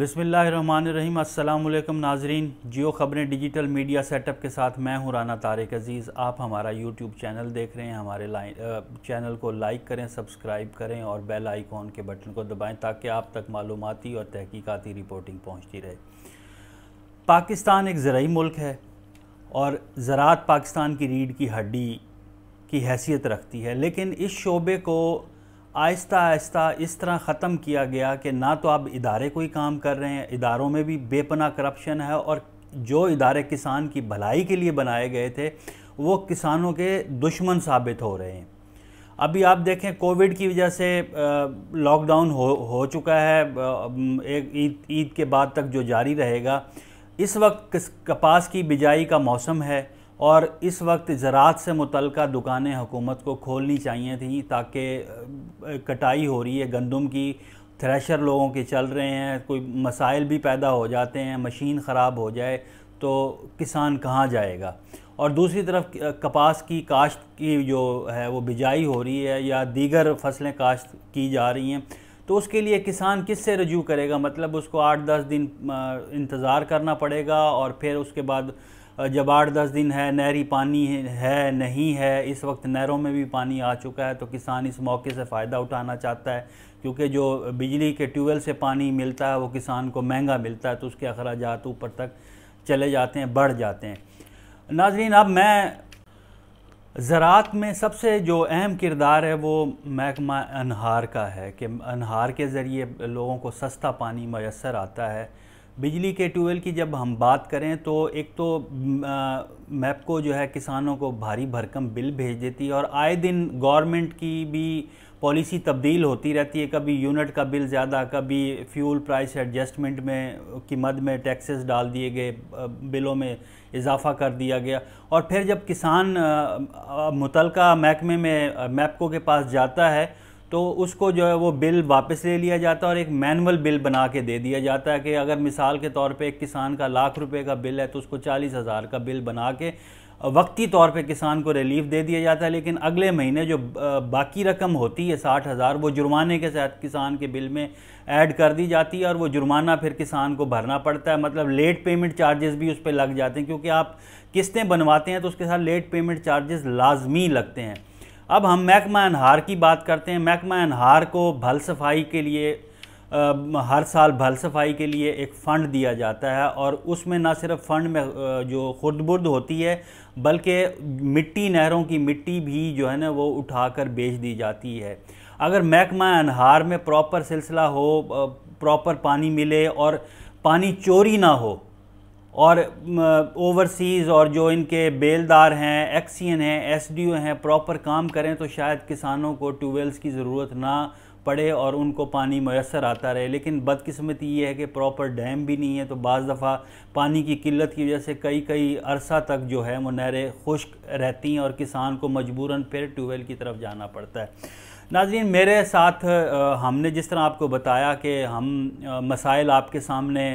बिसमीम् अल्लाम नाजरीन जियो ख़बरें डिजिटल मीडिया सेटअप के साथ मैं हूँ राना तारिक अज़ीज़ आप हमारा यूट्यूब चैनल देख रहे हैं हमारे लाइन चैनल को लाइक करें सब्सक्राइब करें और बेल आइकॉन के बटन को दबाएं ताकि आप तक मालूमती और तहकीक़ती रिपोर्टिंग पहुँचती रहे पाकिस्तान एक ज़रूरी मुल्क है और ज़रात पाकिस्तान की रीढ़ की हड्डी की हैसियत रखती है लेकिन इस शोबे को आहिस्ता आहिस्ता इस तरह ख़त्म किया गया कि ना तो आप इदारे कोई काम कर रहे हैं इदारों में भी बेपना करप्शन है और जो इदारे किसान की भलाई के लिए बनाए गए थे वो किसानों के दुश्मन साबित हो रहे हैं अभी आप देखें कोविड की वजह से लॉकडाउन हो हो चुका है एक ईद ईद के बाद तक जो जारी रहेगा इस वक्त कपास की बिजाई का मौसम है और इस वक्त ज़रात से मुतल दुकानें हुकूमत को खोलनी चाहिए थी ताकि कटाई हो रही है गंदम की थ्रेशर लोगों के चल रहे हैं कोई मसाइल भी पैदा हो जाते हैं मशीन ख़राब हो जाए तो किसान कहाँ जाएगा और दूसरी तरफ कपास की काश्त की जो है वो बिजाई हो रही है या दीगर फसलें काश्त की जा रही हैं तो उसके लिए किसान किस से रजू करेगा मतलब उसको आठ दस दिन इंतज़ार करना पड़ेगा और फिर उसके बाद दस दिन है नहरी पानी है नहीं है इस वक्त नहरों में भी पानी आ चुका है तो किसान इस मौके से फ़ायदा उठाना चाहता है क्योंकि जो बिजली के ट्यूबवेल से पानी मिलता है वो किसान को महंगा मिलता है तो उसके अखराज ऊपर तक चले जाते हैं बढ़ जाते हैं नाजरीन अब मैं ज़रात में सबसे जो अहम किरदार है वो महकमा अनहार का है कि अनहार के ज़रिए लोगों को सस्ता पानी मैसर आता है बिजली के ट्यूबवेल की जब हम बात करें तो एक तो मैप को जो है किसानों को भारी भरकम बिल भेज देती है और आए दिन गवर्नमेंट की भी पॉलिसी तब्दील होती रहती है कभी यूनिट का बिल ज़्यादा कभी फ्यूल प्राइस एडजस्टमेंट में की मद में टैक्सेस डाल दिए गए बिलों में इजाफा कर दिया गया और फिर जब किसान मुतलका महकमे में मैपको के पास जाता है तो उसको जो है वो बिल वापस ले लिया जाता है और एक मैनुअल बिल बना के दे दिया जाता है कि अगर मिसाल के तौर पे एक किसान का लाख रुपए का बिल है तो उसको चालीस हज़ार का बिल बना के वक्ती तौर पे किसान को रिलीफ दे दिया जाता है लेकिन अगले महीने जो बाकी रकम होती है साठ हज़ार वो जुर्माने के साथ किसान के बिल में ऐड कर दी जाती है और वो जुर्माना फिर किसान को भरना पड़ता है मतलब लेट पेमेंट चार्जेस भी उस पर लग जाते हैं क्योंकि आप किस्तें बनवाते हैं तो उसके साथ लेट पेमेंट चार्जेस लाजमी लगते हैं अब हम महकमा अनहार की बात करते हैं महकमा अनहार को भल सफाई के लिए आ, हर साल भल सफाई के लिए एक फ़ंड दिया जाता है और उसमें ना सिर्फ फ़ंड में जो बुर्द होती है बल्कि मिट्टी नहरों की मिट्टी भी जो है ना वो उठा कर बेच दी जाती है अगर महकमा अनहार में प्रॉपर सिलसिला हो प्रॉपर पानी मिले और पानी चोरी ना हो और ओवरसीज़ और जो इनके बेलदार हैं एक्सियन हैं एसडीओ हैं प्रॉपर काम करें तो शायद किसानों को ट्यूबवेल्स की ज़रूरत ना पड़े और उनको पानी मैसर आता रहे लेकिन बदकिस्मती ये है कि प्रॉपर डैम भी नहीं है तो बज़ दफ़ा पानी की किल्लत की वजह से कई कई अरसा तक जो है वो नहरें खुश्क रहती हैं और किसान को मजबूरन फिर ट्यूबवेल की तरफ जाना पड़ता है नाजीन मेरे साथ हमने जिस तरह आपको बताया कि हम मसाइल आपके सामने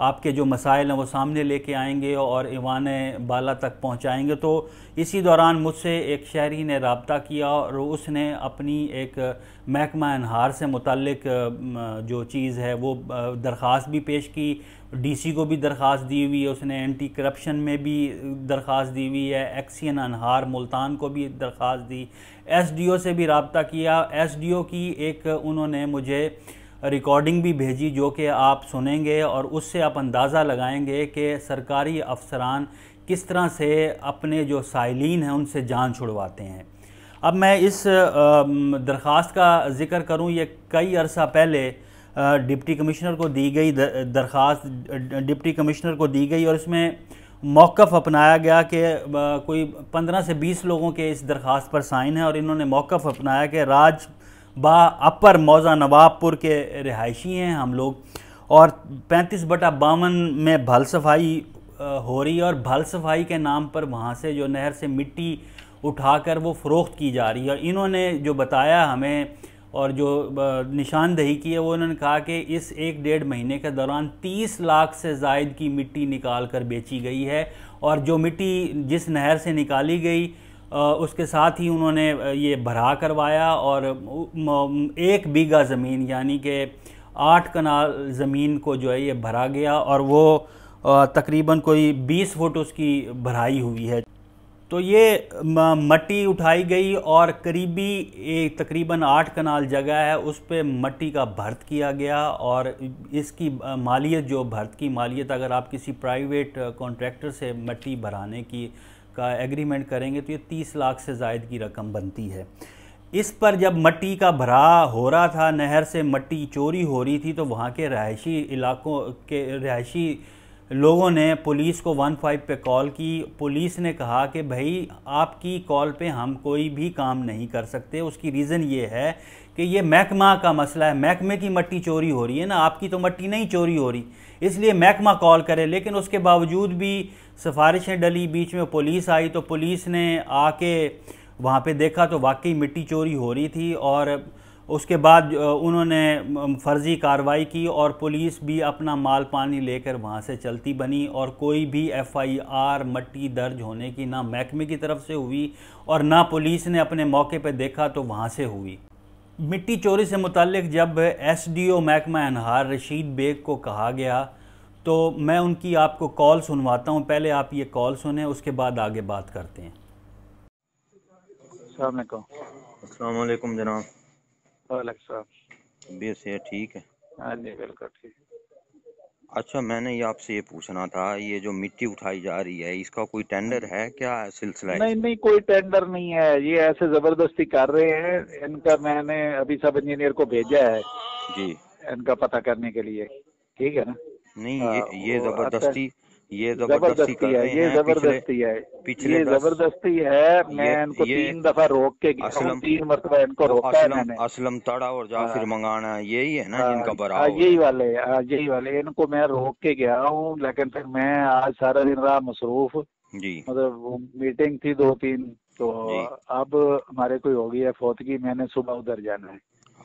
आपके जो मसाइल हैं वो सामने लेके आएंगे और ईवान बाला तक पहुंचाएंगे तो इसी दौरान मुझसे एक शहरी ने रबता किया और उसने अपनी एक महकमा अनहार से मुतलक जो चीज़ है वो दरख्वास्त भी पेश की डीसी को भी दरख्वास्त दी हुई है उसने एंटी करप्शन में भी दरख्वास्त दी हुई है एक्सियन अनहार मुल्तान को भी दरख्वास्त दी एसडीओ से भी रबता किया एसडीओ की एक उन्होंने मुझे रिकॉर्डिंग भी भेजी जो कि आप सुनेंगे और उससे आप अंदाज़ा लगाएंगे कि सरकारी अफसरान किस तरह से अपने जो साइलिन हैं उनसे जान छुड़वाते हैं अब मैं इस दरख्वास्त का ज़िक्र करूं ये कई अरसा पहले डिप्टी कमिश्नर को दी गई दरख्वास्त डिप्टी कमिश्नर को दी गई और इसमें मौक़ अपनाया गया कि कोई पंद्रह से बीस लोगों के इस दरख्वास्त पर साइन है और इन्होंने मौक़ अपनाया कि राज बा अपर मौजा नवाबपुर के रिहायशी हैं हम लोग और पैंतीस बटा बावन में भल सफाई हो रही है और भल सफाई के नाम पर वहाँ से जो नहर से मिट्टी उठाकर वो फ़रोख्त की जा रही है और इन्होंने जो बताया हमें और जो निशानदही की है वो उन्होंने कहा कि इस एक डेढ़ महीने के दौरान 30 लाख से जायद की मिट्टी निकाल कर बेची गई है और जो मिट्टी जिस नहर से निकाली गई उसके साथ ही उन्होंने ये भरा करवाया और एक बीघा ज़मीन यानी कि आठ कनाल ज़मीन को जो है ये भरा गया और वो तकरीबन कोई बीस फुट उसकी भराई हुई है तो ये मट्टी उठाई गई और करीबी एक तकरीबन आठ कनाल जगह है उस पर मट्टी का भर्त किया गया और इसकी मालियत जो भर्त की मालियत अगर आप किसी प्राइवेट कॉन्ट्रैक्टर से मट्टी भराने की का एग्रीमेंट करेंगे तो ये तीस लाख से जायद की रकम बनती है इस पर जब मट्टी का भरा हो रहा था नहर से मट्टी चोरी हो रही थी तो वहाँ के रहायशी इलाकों के रहायशी लोगों ने पुलिस को वन फाइव पे कॉल की पुलिस ने कहा कि भाई आपकी कॉल पे हम कोई भी काम नहीं कर सकते उसकी रीज़न ये है कि ये महकमा का मसला है महकमे की मट्टी चोरी हो रही है ना आपकी तो मट्टी नहीं चोरी हो रही इसलिए महकमा कॉल करे लेकिन उसके बावजूद भी सिफारिशें डली बीच में पुलिस आई तो पुलिस ने आके वहाँ पे देखा तो वाकई मिट्टी चोरी हो रही थी और उसके बाद उन्होंने फर्जी कार्रवाई की और पुलिस भी अपना माल पानी लेकर वहाँ से चलती बनी और कोई भी एफआईआर मट्टी दर्ज होने की ना महकमे की तरफ से हुई और ना पुलिस ने अपने मौके पर देखा तो वहाँ से हुई मिट्टी चोरी से मुतल जब एस डी ओ महकमा अनहार रशीद बेग को कहा गया तो मैं उनकी आपको कॉल सुनवाता हूँ पहले आप ये कॉल सुने उसके बाद आगे बात करते हैं असलकुम जनाब तबीयत से ठीक है हाँ ठीक अच्छा मैंने ये आपसे ये पूछना था ये जो मिट्टी उठाई जा रही है इसका कोई टेंडर है क्या सिलसिला नहीं नहीं कोई टेंडर नहीं है ये ऐसे जबरदस्ती कर रहे हैं इनका मैंने अभी सब इंजीनियर को भेजा है जी इनका पता करने के लिए ठीक है ना नहीं ये हाँ, ये अच्छा जबरदस्ती ये जबरदस्ती कर रहे हैं ये जबरदस्ती है पिछले जबरदस्ती है मैं इनको तीन दफा रोक के असलम तीन मरतबा इनको रोका है मैंने असलम तड़ा और जाफिर हाँ। मंगाना यही है ना इनका हाँ, बरा यही वाले यही वाले इनको मैं रोक के गया हूँ लेकिन फिर मैं आज सारा दिन रहा मसरूफ जी मतलब मीटिंग थी दो तीन तो अब हमारे कोई हो गई है फौतगी मैंने सुबह उधर जाना है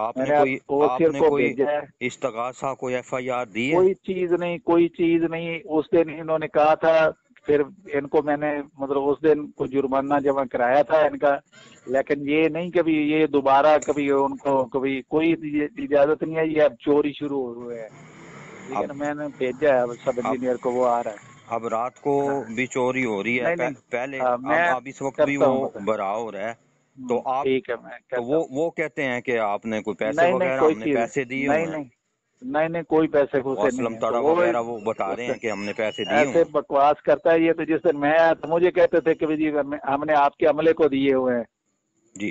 आपने कोई आपने कोई इस्तगासा कोई एफआईआर दी है कोई चीज नहीं कोई चीज नहीं उस दिन इन्होंने कहा था फिर इनको मैंने मतलब उस दिन को जुर्माना जमा कराया था इनका लेकिन ये नहीं कभी ये दोबारा कभी उनको कभी कोई इजाजत नहीं है ये अब चोरी शुरू हो हुए हैं लेकिन मैंने भेजा है सब इंजीनियर को वो आ रहा है अब रात को हाँ। भी चोरी हो रही है पहले हाँ, अब इस वक्त भी वो बरा हो रहा है तो हम्म, आप ठीक है मैं तो वो वो कहते हैं कि आपने कोई पैसे वगैरह हमने पैसे दिए नहीं नहीं नहीं नहीं कोई पैसे घुसे तो वगैरह वो बता रहे हैं कि हमने पैसे दिए ऐसे बकवास करता है ये तो जिस दिन मैं आया तो मुझे कहते थे कि जी हमने आपके अमले को दिए हुए हैं जी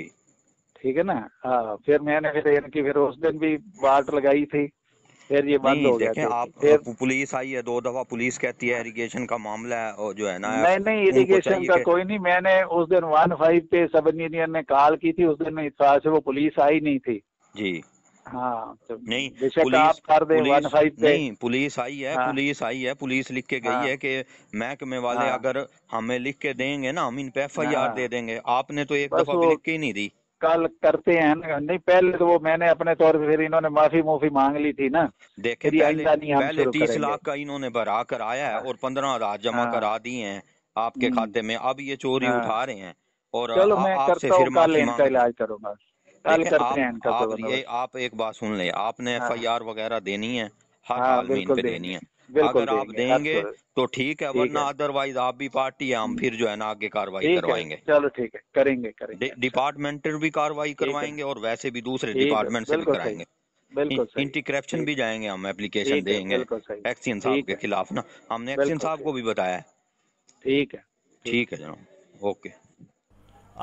ठीक है ना हाँ फिर मैंने फिर इनकी तो फिर उस दिन भी बाट लगाई थी फिर ये बंद हो गया आप फिर हाँ, पुलिस आई है दो दफा पुलिस कहती है इरिगेशन का मामला है और जो है ना नहीं नहीं इरिगेशन का कोई नहीं मैंने उस दिन वन फाइव पे सब इंजीनियर ने कॉल की थी उस दिन इतफाक से वो पुलिस आई नहीं थी जी हाँ तो नहीं पुलिस, आप कर दे पुलिस, पे। नहीं पुलिस आई है हाँ, पुलिस आई है पुलिस लिख के गई हाँ, है कि महकमे वाले हाँ, अगर हमें लिख के देंगे ना हम इन पे एफ आई आर दे देंगे आपने तो एक दफा भी लिख के ही नहीं दी कल करते हैं ना नहीं पहले तो वो मैंने अपने तौर पे फिर इन्होंने माफी मुफी मांग ली थी ना देखे पहले, तीस लाख का इन्होंने भरा कर आया है और पंद्रह हजार जमा हाँ। करा दिए हैं आपके हम्म। खाते में अब ये चोरी हाँ। उठा रहे हैं और चलो मैं करता हूँ कल इनका इलाज करूंगा कल करते हैं इनका तो आप एक बात सुन ले आपने एफ आई आर वगैरह देनी है हर हाँ, हाल में इन पे देनी है अगर आप देंगे तो ठीक है वरना अदरवाइज आप भी पार्टी है हम फिर जो है ना आगे कार्रवाई करवाएंगे चलो ठीक है करेंगे करेंगे डिपार्टमेंटल भी कार्रवाई करवाएंगे और वैसे भी दूसरे डिपार्टमेंट से भी कराएंगे इंटी करप्शन भी जाएंगे हम एप्लीकेशन देंगे एक्सियन साहब के खिलाफ ना हमने एक्सियन साहब को भी बताया है ठीक है ठीक है जनाब ओके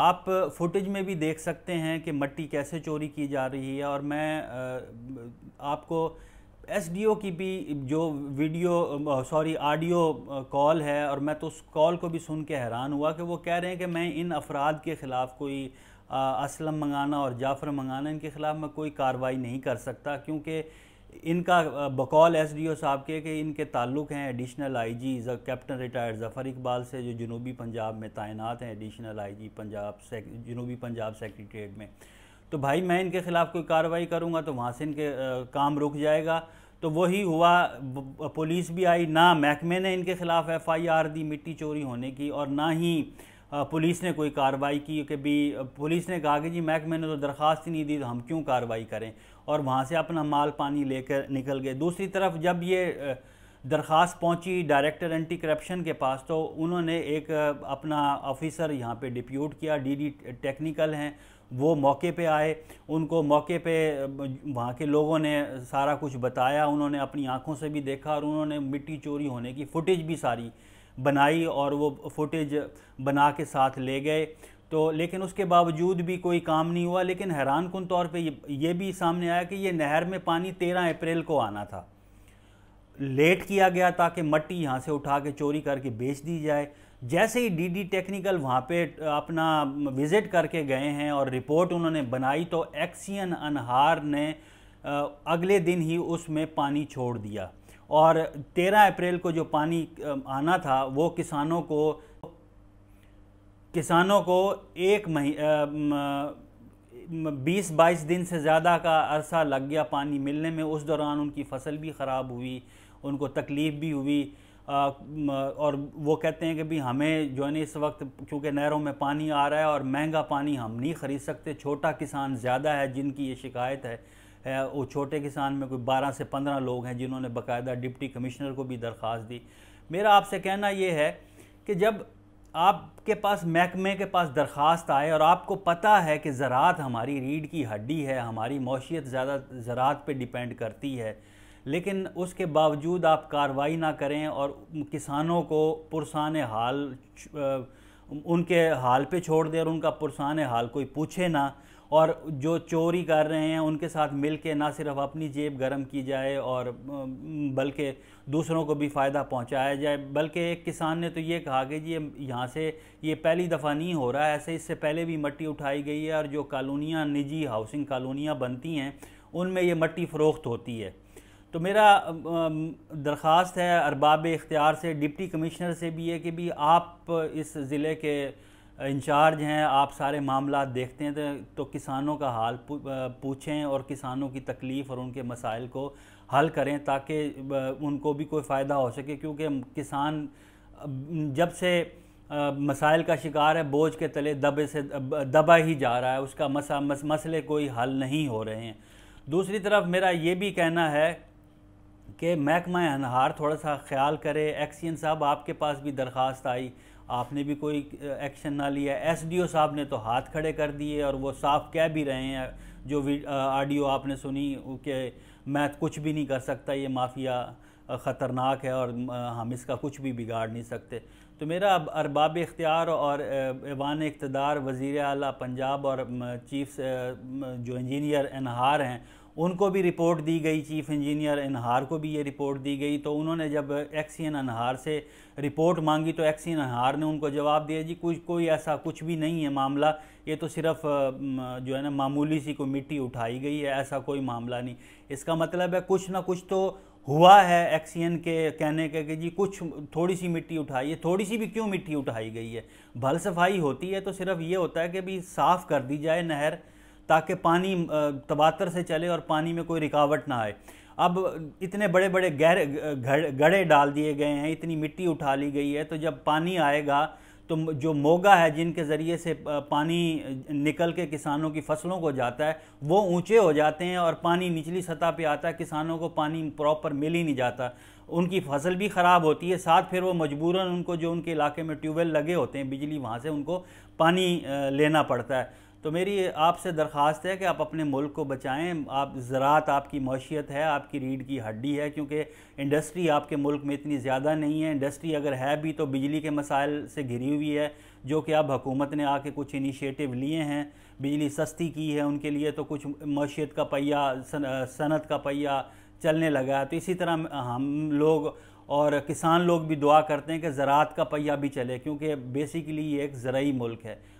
आप फुटेज में भी देख सकते हैं कि मट्टी कैसे चोरी की जा रही है और मैं आपको एसडीओ की भी जो वीडियो सॉरी ऑडियो कॉल है और मैं तो उस कॉल को भी सुन के हैरान हुआ कि वो कह रहे हैं कि मैं इन अफराद के ख़िलाफ़ कोई uh, असलम मंगाना और जाफ़र मंगाना इनके ख़िलाफ़ मैं कोई कार्रवाई नहीं कर सकता क्योंकि इनका uh, बकौल एस डी ओ साहब के कि इनके ताल्लुक़ हैं additional I G captain retired Zafar Iqbal से जो जनूबी पंजाब में तैनात हैं एडिशनल आई जी पंजाब जनूबी पंजाब सेक्रट्रेट में तो भाई मैं इनके ख़िलाफ़ कोई कार्रवाई करूँगा तो वहाँ से इनके आ, uh, काम रुक जाएगा तो वही हुआ पुलिस भी आई ना महकमे ने इनके ख़िलाफ़ एफआईआर दी मिट्टी चोरी होने की और ना ही पुलिस ने कोई कार्रवाई की कि भी पुलिस ने कहा कि जी महकमे ने तो दरख्वास्त ही नहीं दी तो हम क्यों कार्रवाई करें और वहाँ से अपना माल पानी लेकर निकल गए दूसरी तरफ जब ये दरख्वास्त पहुँची डायरेक्टर एंटी करप्शन के पास तो उन्होंने एक अपना ऑफिसर यहाँ पे डिप्यूट किया डीडी टेक्निकल हैं वो मौके पे आए उनको मौके पे वहाँ के लोगों ने सारा कुछ बताया उन्होंने अपनी आँखों से भी देखा और उन्होंने मिट्टी चोरी होने की फ़ुटेज भी सारी बनाई और वो फुटेज बना के साथ ले गए तो लेकिन उसके बावजूद भी कोई काम नहीं हुआ लेकिन हैरान कन तौर पर ये, भी सामने आया कि ये नहर में पानी तेरह अप्रैल को आना था लेट किया गया ताकि मट्टी यहाँ से उठा के चोरी करके बेच दी जाए जैसे ही डीडी टेक्निकल वहाँ पे अपना विज़िट करके गए हैं और रिपोर्ट उन्होंने बनाई तो एक्सियन अनहार ने अगले दिन ही उसमें पानी छोड़ दिया और 13 अप्रैल को जो पानी आना था वो किसानों को किसानों को एक महीने बीस बाईस दिन से ज़्यादा का अरसा लग गया पानी मिलने में उस दौरान उनकी फसल भी ख़राब हुई उनको तकलीफ़ भी हुई और वो कहते हैं कि भी हमें जो है ना इस वक्त क्योंकि नहरों में पानी आ रहा है और महंगा पानी हम नहीं ख़रीद सकते छोटा किसान ज़्यादा है जिनकी ये शिकायत है वो छोटे किसान में कोई बारह से पंद्रह लोग हैं जिन्होंने बाकायदा डिप्टी कमिश्नर को भी दरख्वास्त दी मेरा आपसे कहना ये है कि जब आपके पास महकमे के पास दरख्वास्त आए और आपको पता है कि ज़रात हमारी रीढ़ की हड्डी है हमारी मौशियत ज़्यादा ज़रात पे डिपेंड करती है लेकिन उसके बावजूद आप कार्रवाई ना करें और किसानों को पुरसान हाल उनके हाल पे छोड़ दें और उनका पुरसान हाल कोई पूछे ना और जो चोरी कर रहे हैं उनके साथ मिल के ना सिर्फ अपनी जेब गर्म की जाए और बल्कि दूसरों को भी फ़ायदा पहुंचाया जाए बल्कि एक किसान ने तो ये कहा कि जी यहाँ से ये पहली दफ़ा नहीं हो रहा है ऐसे इससे पहले भी मट्टी उठाई गई है और जो कॉलोनियाँ निजी हाउसिंग कॉलोनियाँ बनती हैं उनमें ये मट्टी फ़रोख्त होती है तो मेरा दरख्वास्त है अरबाब इख्तियार से डिप्टी कमिश्नर से भी है कि भी आप इस ज़िले के इंचार्ज हैं आप सारे मामला देखते हैं तो, तो किसानों का हाल पूछें और किसानों की तकलीफ़ और उनके मसाइल को हल करें ताकि उनको भी कोई फ़ायदा हो सके क्योंकि किसान जब से मसाइल का शिकार है बोझ के तले दबे से दबा ही जा रहा है उसका मसा मस, मसले कोई हल नहीं हो रहे हैं दूसरी तरफ मेरा ये भी कहना है कि महकमा अनहार थोड़ा सा ख्याल करे एक्सियन साहब आपके पास भी दरख्वास्त आई आपने भी कोई एक्शन ना लिया एस डी ओ साहब ने तो हाथ खड़े कर दिए और वो साफ कह भी रहे हैं जो ऑडियो आपने सुनी कि मैं कुछ भी नहीं कर सकता ये माफिया ख़तरनाक है और हम इसका कुछ भी बिगाड़ नहीं सकते तो मेरा अब अरबाब इख्तियार और ऐवान इकतदार वज़ी अल पंजाब और चीफ जो इंजीनियर अनहार हैं उनको भी रिपोर्ट दी गई चीफ इंजीनियर अनहार को भी ये रिपोर्ट दी गई तो उन्होंने जब एक्सीन अनहार से रिपोर्ट मांगी तो एक्सीन अनहार ने उनको जवाब दिया जी कुछ कोई ऐसा कुछ भी नहीं है मामला ये तो सिर्फ जो है ना मामूली सी कोई मिट्टी उठाई गई है ऐसा कोई मामला नहीं इसका मतलब है कुछ ना कुछ तो हुआ है एक्सीन के कहने के कि जी कुछ थोड़ी सी मिट्टी उठाई है थोड़ी सी भी क्यों मिट्टी उठाई गई है भल सफाई होती है तो सिर्फ ये होता है कि भाई साफ़ कर दी जाए नहर ताकि पानी तबातर से चले और पानी में कोई रिकावट ना आए अब इतने बड़े बड़े गहरे गड़, गड़े डाल दिए गए हैं इतनी मिट्टी उठा ली गई है तो जब पानी आएगा तो जो मोगा है जिनके ज़रिए से पानी निकल के किसानों की फसलों को जाता है वो ऊंचे हो जाते हैं और पानी निचली सतह पे आता है किसानों को पानी प्रॉपर मिल ही नहीं जाता उनकी फसल भी ख़राब होती है साथ फिर वो मजबूरन उनको जो उनके इलाके में ट्यूबवेल लगे होते हैं बिजली वहाँ से उनको पानी लेना पड़ता है तो मेरी आपसे दरख्वास्त है कि आप अपने मुल्क को बचाएं आप ज़रात आपकी मौशियत है आपकी रीढ़ की हड्डी है क्योंकि इंडस्ट्री आपके मुल्क में इतनी ज़्यादा नहीं है इंडस्ट्री अगर है भी तो बिजली के मसाइल से घिरी हुई है जो कि अब हुकूमत ने आके कुछ इनिशिएटिव लिए हैं बिजली सस्ती की है उनके लिए तो कुछ मौशियत का पहिया सनत का पहिया चलने लगा तो इसी तरह हम लोग और किसान लोग भी दुआ करते हैं कि ज़रात का पहिया भी चले क्योंकि बेसिकली ये एक ज़रूरी मुल्क है